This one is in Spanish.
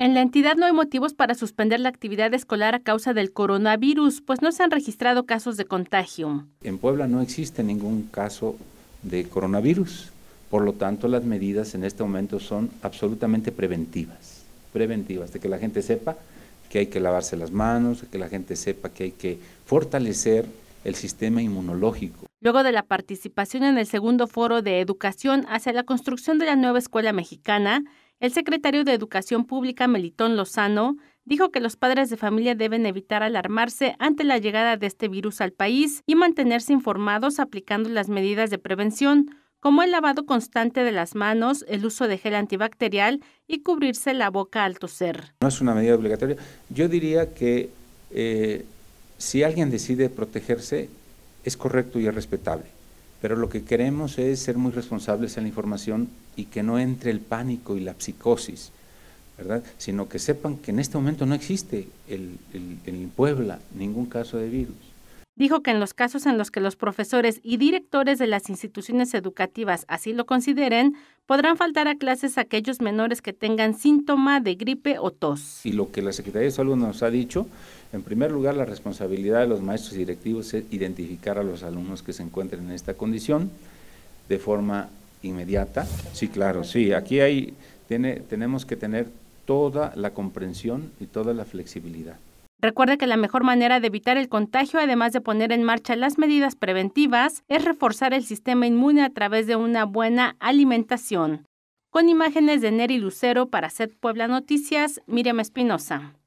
En la entidad no hay motivos para suspender la actividad escolar a causa del coronavirus, pues no se han registrado casos de contagio. En Puebla no existe ningún caso de coronavirus, por lo tanto las medidas en este momento son absolutamente preventivas, preventivas, de que la gente sepa que hay que lavarse las manos, de que la gente sepa que hay que fortalecer el sistema inmunológico. Luego de la participación en el segundo foro de educación hacia la construcción de la nueva escuela mexicana, el secretario de Educación Pública, Melitón Lozano, dijo que los padres de familia deben evitar alarmarse ante la llegada de este virus al país y mantenerse informados aplicando las medidas de prevención, como el lavado constante de las manos, el uso de gel antibacterial y cubrirse la boca al toser. No es una medida obligatoria. Yo diría que eh, si alguien decide protegerse, es correcto y es respetable. Pero lo que queremos es ser muy responsables en la información y que no entre el pánico y la psicosis, ¿verdad? Sino que sepan que en este momento no existe el, en Puebla ningún caso de virus dijo que en los casos en los que los profesores y directores de las instituciones educativas así lo consideren, podrán faltar a clases aquellos menores que tengan síntoma de gripe o tos. Y lo que la Secretaría de Salud nos ha dicho, en primer lugar, la responsabilidad de los maestros y directivos es identificar a los alumnos que se encuentren en esta condición de forma inmediata. Sí, claro, sí, aquí hay, tiene, tenemos que tener toda la comprensión y toda la flexibilidad. Recuerde que la mejor manera de evitar el contagio, además de poner en marcha las medidas preventivas, es reforzar el sistema inmune a través de una buena alimentación. Con imágenes de Neri Lucero para Set Puebla Noticias, Miriam Espinosa.